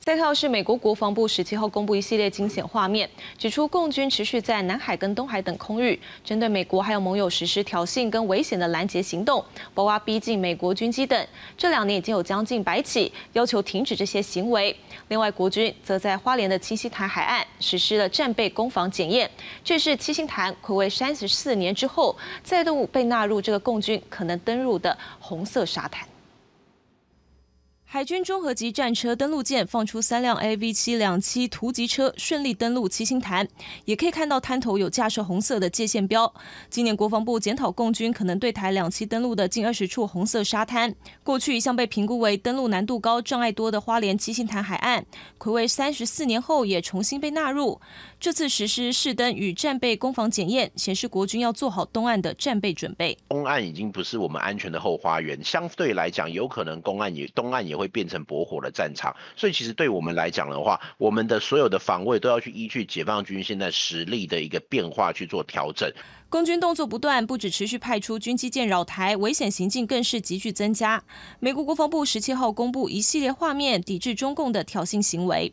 再看是美国国防部十七号公布一系列惊险画面，指出共军持续在南海跟东海等空域，针对美国还有盟友实施挑衅跟危险的拦截行动，包括逼近美国军机等。这两年已经有将近百起要求停止这些行为。另外，国军则在花莲的七星潭海岸实施了战备攻防检验，这是七星潭暌违三十四年之后，再度被纳入这个共军可能登陆的红色沙滩。海军综合级战车登陆舰放出三辆 a v 七两栖突击车，顺利登陆七星潭。也可以看到滩头有架设红色的界限标。今年国防部检讨共军可能对台两栖登陆的近二十处红色沙滩，过去一向被评估为登陆难度高、障碍多的花莲七星潭海岸，葵违三十四年后也重新被纳入。这次实施试登与战备攻防检验，显示国军要做好东岸的战备准备。东岸已经不是我们安全的后花园，相对来讲，有可能东岸也东岸也会变成驳火的战场。所以，其实对我们来讲的话，我们的所有的防卫都要去依据解放军现在实力的一个变化去做调整。空军动作不断，不止持续派出军机舰扰台，危险行径更是急剧增加。美国国防部十七号公布一系列画面，抵制中共的挑衅行为。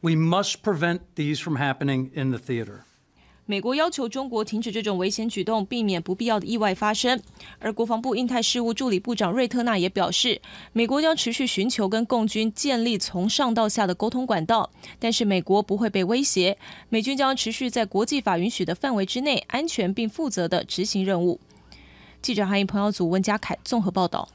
We must prevent t happening e e s from h in the theater。美国要求中国停止这种危险举动，避免不必要的意外发生。而国防部印太事务助理部长瑞特纳也表示，美国将持续寻求跟共军建立从上到下的沟通管道。但是美国不会被威胁，美军将持续在国际法允许的范围之内，安全并负责的执行任务。记者韩颖、彭耀组温家凯综合报道。